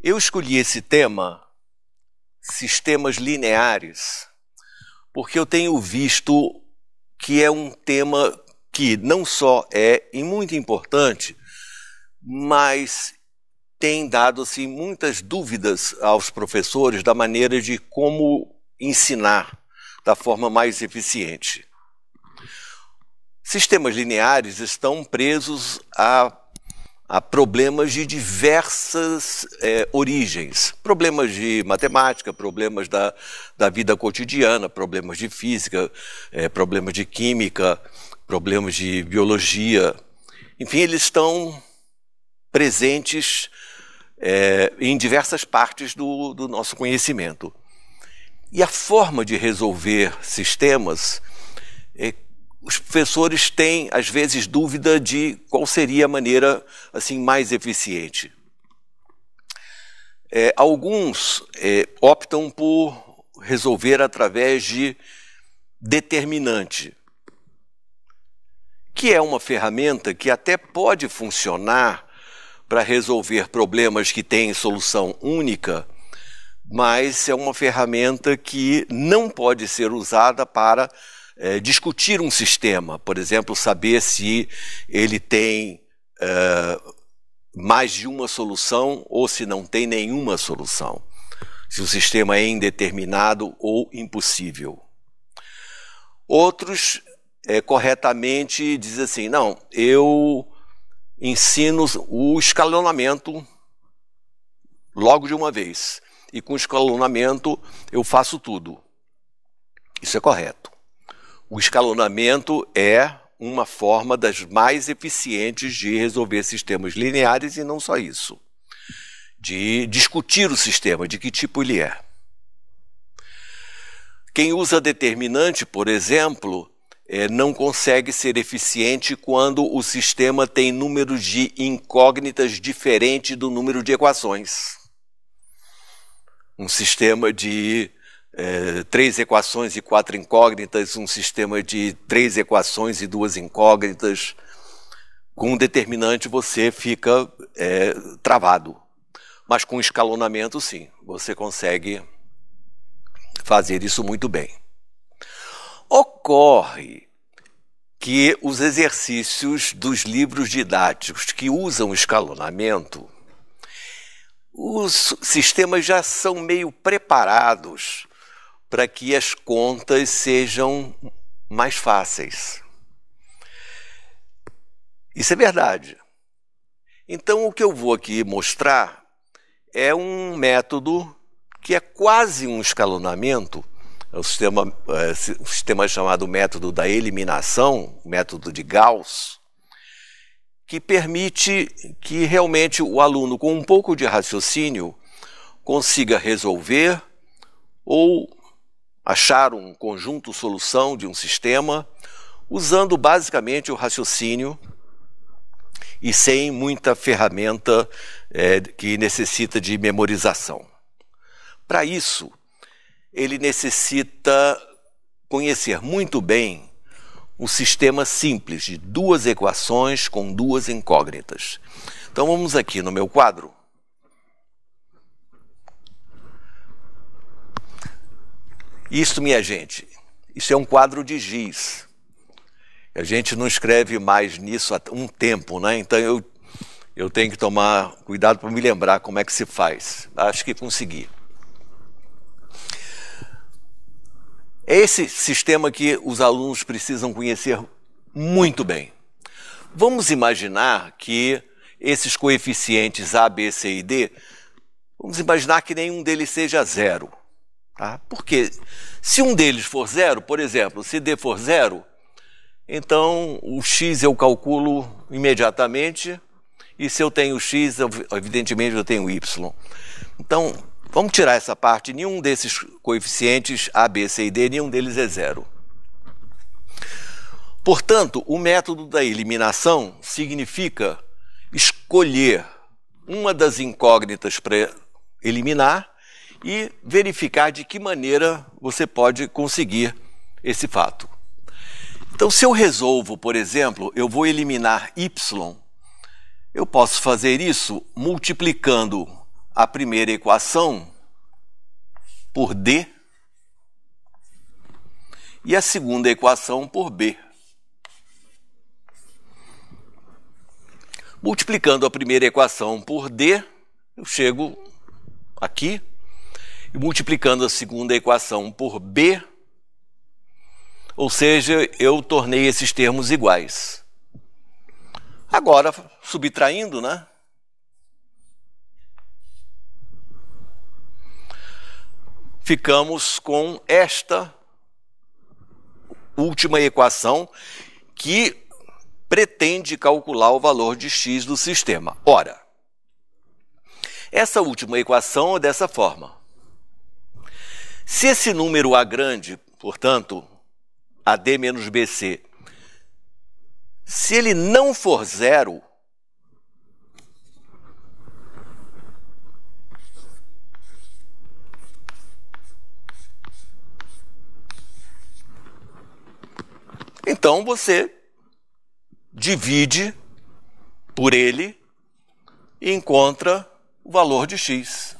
Eu escolhi esse tema, sistemas lineares, porque eu tenho visto que é um tema que não só é e muito importante, mas tem dado assim muitas dúvidas aos professores da maneira de como ensinar da forma mais eficiente. Sistemas lineares estão presos a a problemas de diversas é, origens. Problemas de matemática, problemas da, da vida cotidiana, problemas de física, é, problemas de química, problemas de biologia. Enfim, eles estão presentes é, em diversas partes do, do nosso conhecimento. E a forma de resolver sistemas os professores têm, às vezes, dúvida de qual seria a maneira assim mais eficiente. É, alguns é, optam por resolver através de determinante, que é uma ferramenta que até pode funcionar para resolver problemas que têm solução única, mas é uma ferramenta que não pode ser usada para é, discutir um sistema, por exemplo, saber se ele tem é, mais de uma solução ou se não tem nenhuma solução, se o sistema é indeterminado ou impossível. Outros é, corretamente dizem assim: não, eu ensino o escalonamento logo de uma vez. E com escalonamento eu faço tudo. Isso é correto. O escalonamento é uma forma das mais eficientes de resolver sistemas lineares e não só isso. De discutir o sistema, de que tipo ele é. Quem usa determinante, por exemplo, é, não consegue ser eficiente quando o sistema tem número de incógnitas diferente do número de equações. Um sistema de é, três equações e quatro incógnitas, um sistema de três equações e duas incógnitas, com um determinante você fica é, travado. Mas com escalonamento, sim, você consegue fazer isso muito bem. Ocorre que os exercícios dos livros didáticos que usam escalonamento, os sistemas já são meio preparados para que as contas sejam mais fáceis. Isso é verdade. Então, o que eu vou aqui mostrar é um método que é quase um escalonamento, é um sistema, é, um sistema chamado método da eliminação, método de Gauss, que permite que realmente o aluno, com um pouco de raciocínio, consiga resolver ou achar um conjunto solução de um sistema usando basicamente o raciocínio e sem muita ferramenta é, que necessita de memorização. Para isso, ele necessita conhecer muito bem um sistema simples de duas equações com duas incógnitas. Então vamos aqui no meu quadro Isso, minha gente, isso é um quadro de giz. A gente não escreve mais nisso há um tempo, né? Então eu, eu tenho que tomar cuidado para me lembrar como é que se faz. Acho que consegui. É esse sistema que os alunos precisam conhecer muito bem. Vamos imaginar que esses coeficientes A, B, C e D, vamos imaginar que nenhum deles seja zero. Tá? Porque se um deles for zero, por exemplo, se D for zero, então o x eu calculo imediatamente, e se eu tenho x, evidentemente eu tenho y. Então, vamos tirar essa parte, nenhum desses coeficientes A, B, C e D, nenhum deles é zero. Portanto, o método da eliminação significa escolher uma das incógnitas para eliminar e verificar de que maneira você pode conseguir esse fato. Então, se eu resolvo, por exemplo, eu vou eliminar y, eu posso fazer isso multiplicando a primeira equação por d e a segunda equação por b. Multiplicando a primeira equação por d, eu chego aqui e multiplicando a segunda equação por B, ou seja, eu tornei esses termos iguais. Agora, subtraindo, né? Ficamos com esta última equação que pretende calcular o valor de x do sistema. Ora, essa última equação é dessa forma. Se esse número A grande, portanto, AD menos BC, se ele não for zero, então você divide por ele e encontra o valor de x.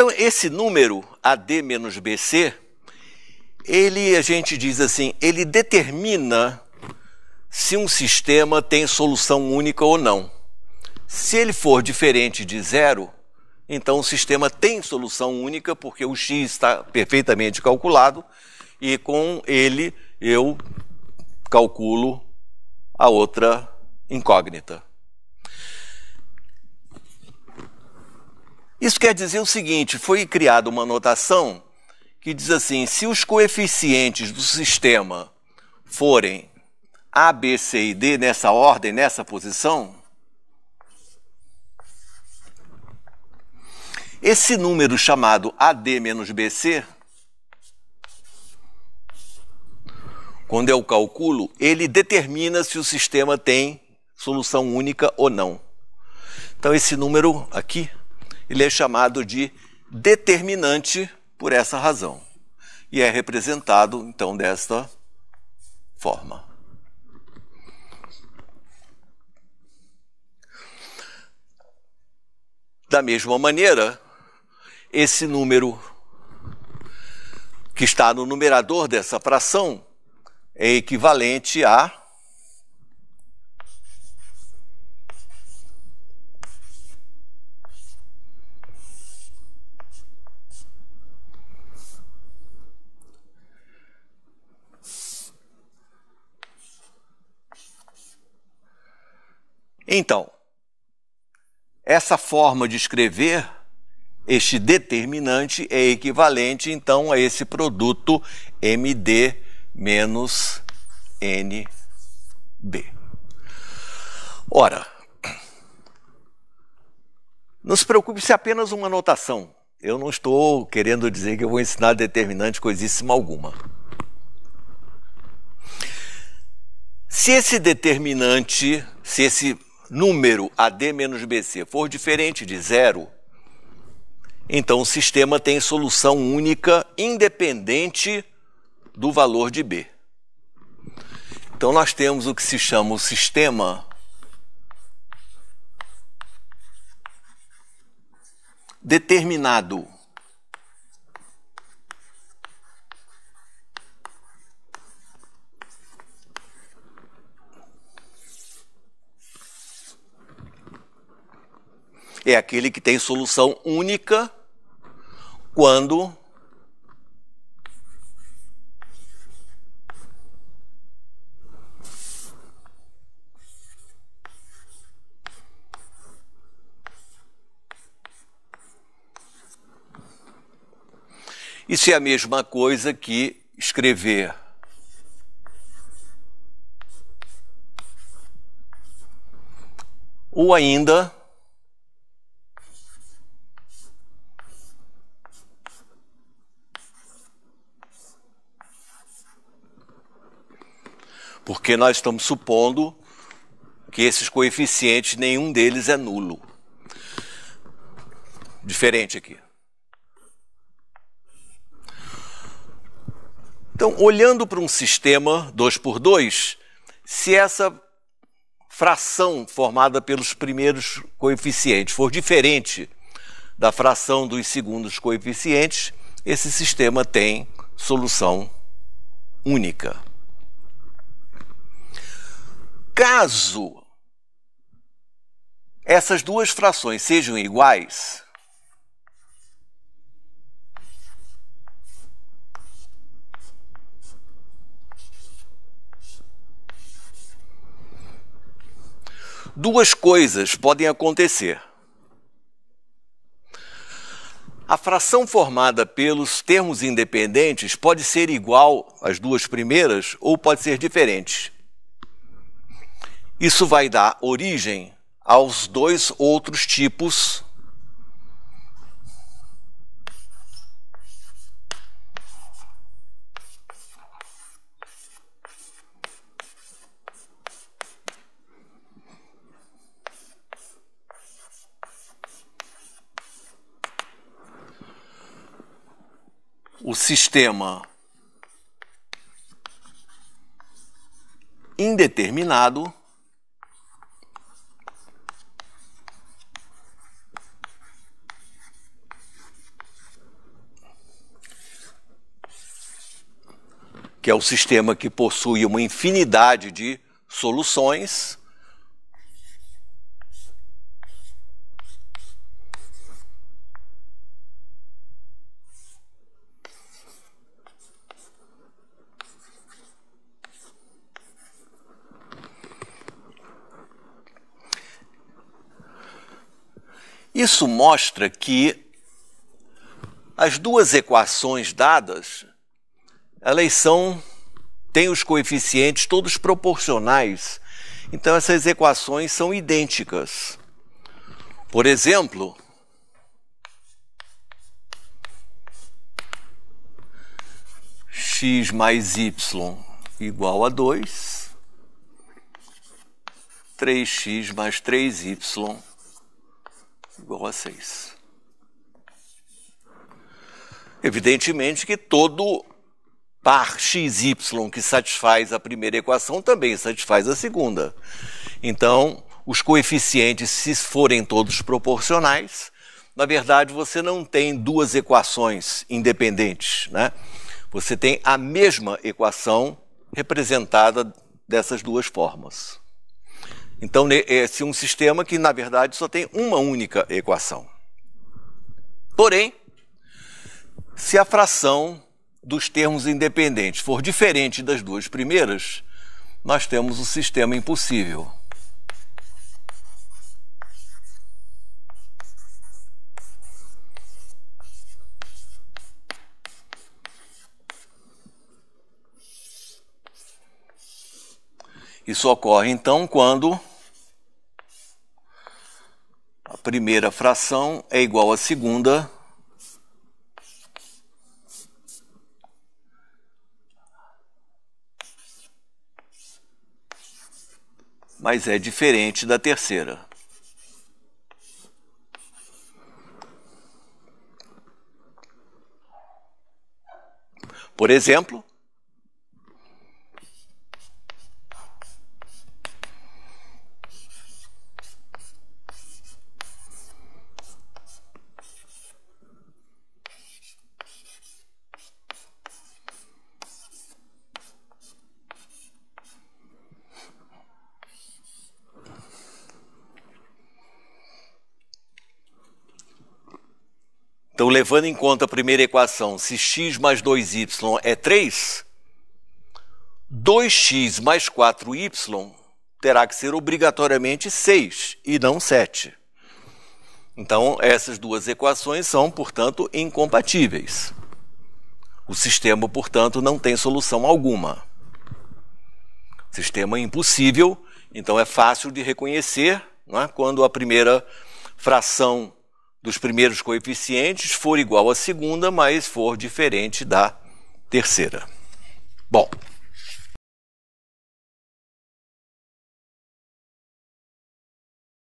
Então, esse número AD menos BC, ele, a gente diz assim, ele determina se um sistema tem solução única ou não. Se ele for diferente de zero, então o sistema tem solução única, porque o x está perfeitamente calculado, e com ele eu calculo a outra incógnita. Isso quer dizer o seguinte: foi criada uma notação que diz assim: se os coeficientes do sistema forem A, B, C e D nessa ordem, nessa posição, esse número chamado AD menos BC, quando eu calculo, ele determina se o sistema tem solução única ou não. Então esse número aqui ele é chamado de determinante por essa razão. E é representado, então, desta forma. Da mesma maneira, esse número que está no numerador dessa fração é equivalente a Então, essa forma de escrever, este determinante, é equivalente então a esse produto MD menos NB. Ora, não se preocupe se é apenas uma notação. Eu não estou querendo dizer que eu vou ensinar determinante coisíssima alguma. Se esse determinante, se esse número AD menos BC for diferente de zero, então o sistema tem solução única independente do valor de B. Então nós temos o que se chama o sistema determinado. é aquele que tem solução única quando Isso é a mesma coisa que escrever ou ainda Porque nós estamos supondo que esses coeficientes, nenhum deles é nulo. Diferente aqui. Então, olhando para um sistema 2 por 2, se essa fração formada pelos primeiros coeficientes for diferente da fração dos segundos coeficientes, esse sistema tem solução única caso essas duas frações sejam iguais, duas coisas podem acontecer. A fração formada pelos termos independentes pode ser igual às duas primeiras ou pode ser diferente. Isso vai dar origem aos dois outros tipos o sistema indeterminado que é o sistema que possui uma infinidade de soluções. Isso mostra que as duas equações dadas a eleição tem os coeficientes todos proporcionais, então essas equações são idênticas. Por exemplo, x mais y igual a 2, 3x mais 3y igual a 6. Evidentemente que todo par xy que satisfaz a primeira equação também satisfaz a segunda. Então, os coeficientes, se forem todos proporcionais, na verdade você não tem duas equações independentes, né? Você tem a mesma equação representada dessas duas formas. Então, esse é um sistema que, na verdade, só tem uma única equação. Porém, se a fração dos termos independentes for diferente das duas primeiras, nós temos o sistema impossível. Isso ocorre então quando a primeira fração é igual à segunda mas é diferente da terceira. Por exemplo, eu levando em conta a primeira equação, se x mais 2y é 3, 2x mais 4y terá que ser obrigatoriamente 6 e não 7. Então, essas duas equações são, portanto, incompatíveis. O sistema, portanto, não tem solução alguma. Sistema é impossível, então é fácil de reconhecer é? quando a primeira fração dos primeiros coeficientes for igual à segunda, mas for diferente da terceira. Bom,